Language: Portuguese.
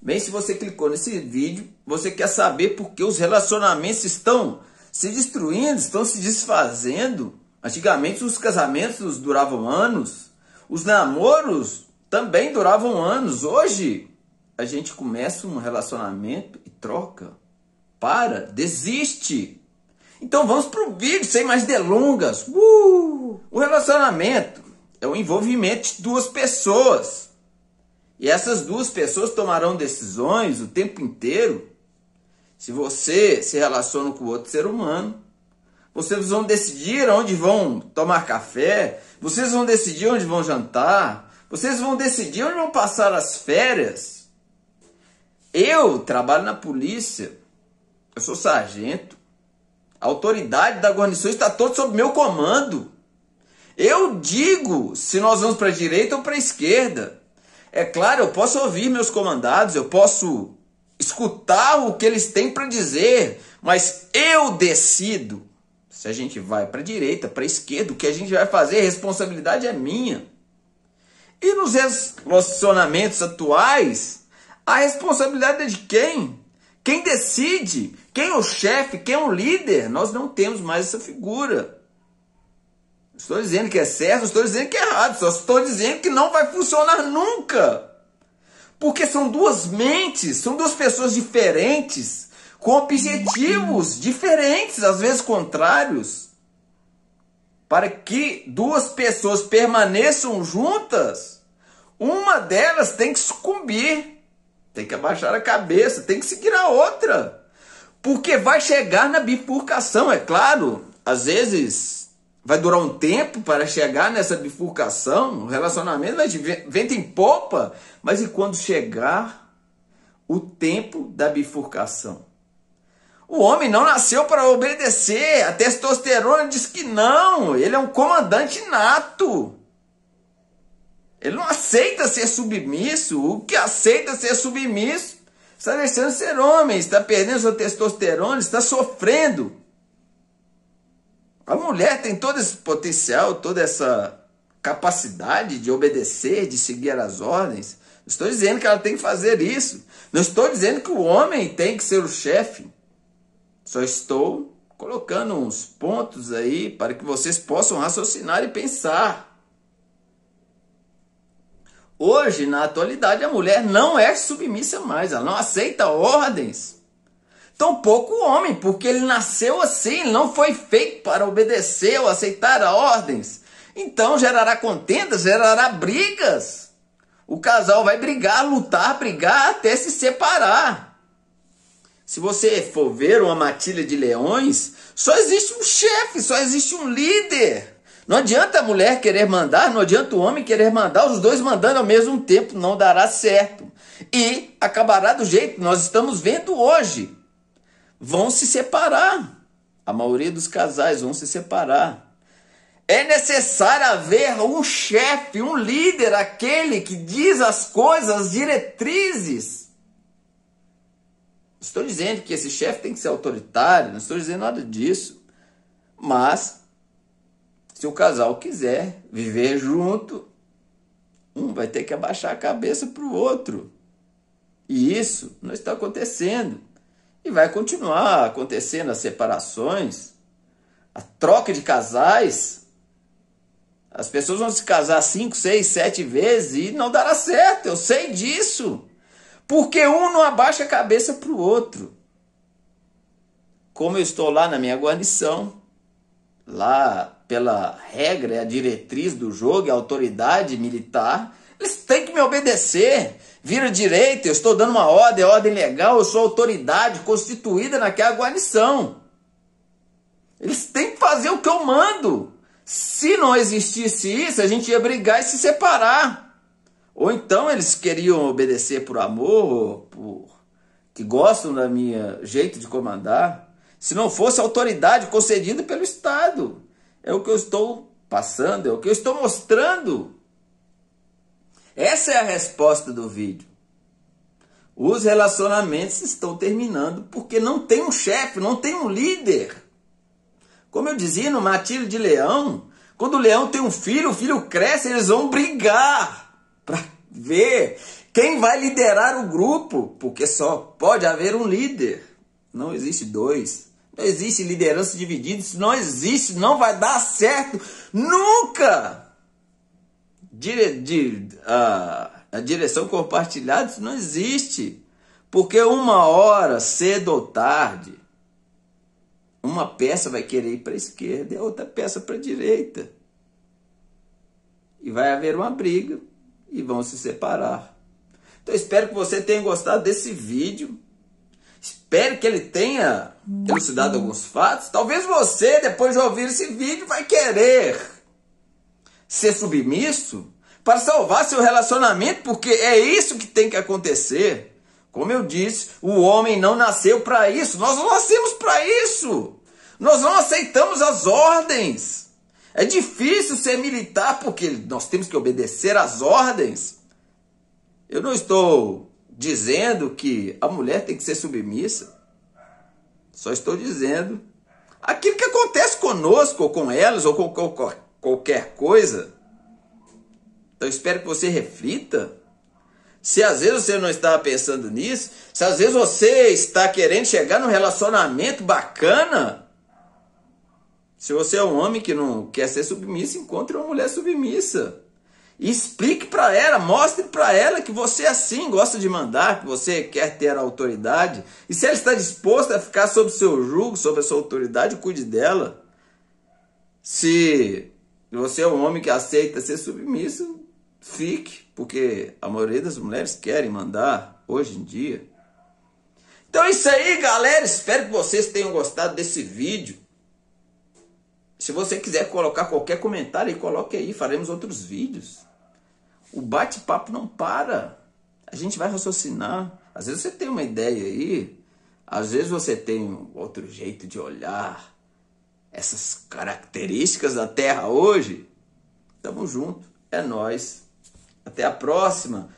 Bem, se você clicou nesse vídeo, você quer saber por que os relacionamentos estão se destruindo, estão se desfazendo. Antigamente os casamentos duravam anos, os namoros também duravam anos. Hoje a gente começa um relacionamento e troca. Para, desiste. Então vamos para o vídeo, sem mais delongas. Uh! O relacionamento é o envolvimento de duas pessoas e essas duas pessoas tomarão decisões o tempo inteiro. Se você se relaciona com outro ser humano, vocês vão decidir onde vão tomar café, vocês vão decidir onde vão jantar, vocês vão decidir onde vão passar as férias. Eu trabalho na polícia, eu sou sargento, a autoridade da guarnição está toda sob meu comando. Eu digo se nós vamos para a direita ou para a esquerda. É claro, eu posso ouvir meus comandados, eu posso escutar o que eles têm para dizer, mas eu decido se a gente vai para a direita, para a esquerda, o que a gente vai fazer, a responsabilidade é minha. E nos relacionamentos atuais, a responsabilidade é de quem? Quem decide? Quem é o chefe? Quem é o líder? Nós não temos mais essa figura. Estou dizendo que é certo, estou dizendo que é errado, só estou dizendo que não vai funcionar nunca. Porque são duas mentes, são duas pessoas diferentes, com objetivos diferentes, às vezes contrários. Para que duas pessoas permaneçam juntas, uma delas tem que sucumbir, tem que abaixar a cabeça, tem que seguir a outra. Porque vai chegar na bifurcação, é claro. Às vezes vai durar um tempo para chegar nessa bifurcação, o relacionamento vai de vento em popa, mas e quando chegar o tempo da bifurcação? O homem não nasceu para obedecer, a testosterona diz que não, ele é um comandante nato. Ele não aceita ser submisso, o que aceita ser submisso está deixando de ser homem, está perdendo sua testosterona, está sofrendo. A mulher tem todo esse potencial, toda essa capacidade de obedecer, de seguir as ordens. Não estou dizendo que ela tem que fazer isso. Não estou dizendo que o homem tem que ser o chefe. Só estou colocando uns pontos aí para que vocês possam raciocinar e pensar. Hoje, na atualidade, a mulher não é submissa mais, ela não aceita ordens tampouco o homem, porque ele nasceu assim, ele não foi feito para obedecer ou aceitar ordens. Então gerará contendas, gerará brigas. O casal vai brigar, lutar, brigar até se separar. Se você for ver uma matilha de leões, só existe um chefe, só existe um líder. Não adianta a mulher querer mandar, não adianta o homem querer mandar, os dois mandando ao mesmo tempo, não dará certo. E acabará do jeito que nós estamos vendo hoje vão se separar. A maioria dos casais vão se separar. É necessário haver um chefe, um líder, aquele que diz as coisas, as diretrizes. Estou dizendo que esse chefe tem que ser autoritário, não estou dizendo nada disso. Mas, se o casal quiser viver junto, um vai ter que abaixar a cabeça para o outro. E isso não está acontecendo. E vai continuar acontecendo as separações, a troca de casais. As pessoas vão se casar cinco, seis, sete vezes e não dará certo. Eu sei disso. Porque um não abaixa a cabeça para o outro. Como eu estou lá na minha guarnição, lá pela regra, a diretriz do jogo, a autoridade militar, eles têm que me obedecer. Vira direita, eu estou dando uma ordem, é ordem legal, eu sou autoridade constituída naquela guarnição. Eles têm que fazer o que eu mando. Se não existisse isso, a gente ia brigar e se separar. Ou então eles queriam obedecer por amor, por que gostam da minha jeito de comandar. Se não fosse autoridade concedida pelo Estado, é o que eu estou passando, é o que eu estou mostrando. Essa é a resposta do vídeo. Os relacionamentos estão terminando porque não tem um chefe, não tem um líder. Como eu dizia no Matilho de Leão, quando o leão tem um filho, o filho cresce, eles vão brigar para ver quem vai liderar o grupo, porque só pode haver um líder. Não existe dois. Não existe liderança dividida, isso não existe, não vai dar certo nunca dire, de, a, a direção compartilhada não existe. Porque uma hora, cedo ou tarde, uma peça vai querer ir para a esquerda e a outra peça para a direita. E vai haver uma briga e vão se separar. Então espero que você tenha gostado desse vídeo. Espero que ele tenha elucidado alguns fatos. Talvez você, depois de ouvir esse vídeo, vai querer ser submisso para salvar seu relacionamento, porque é isso que tem que acontecer. Como eu disse, o homem não nasceu para isso, nós não nascemos para isso. Nós não aceitamos as ordens. É difícil ser militar porque nós temos que obedecer às ordens. Eu não estou dizendo que a mulher tem que ser submissa. Só estou dizendo aquilo que acontece conosco, ou com elas, ou com, com, qualquer coisa? Então espero que você reflita. Se às vezes você não estava pensando nisso, se às vezes você está querendo chegar num relacionamento bacana, se você é um homem que não quer ser submisso, encontre uma mulher submissa. E explique para ela, mostre para ela que você é assim, gosta de mandar, que você quer ter a autoridade. E se ela está disposta a ficar sob seu jugo, sob a sua autoridade, cuide dela. Se se você é um homem que aceita ser submisso, fique, porque a maioria das mulheres querem mandar hoje em dia. Então é isso aí, galera. Espero que vocês tenham gostado desse vídeo. Se você quiser colocar qualquer comentário, coloque aí. Faremos outros vídeos. O bate-papo não para. A gente vai raciocinar. Às vezes você tem uma ideia aí. Às vezes você tem outro jeito de olhar essas características da Terra hoje, tamo junto, é nós. Até a próxima.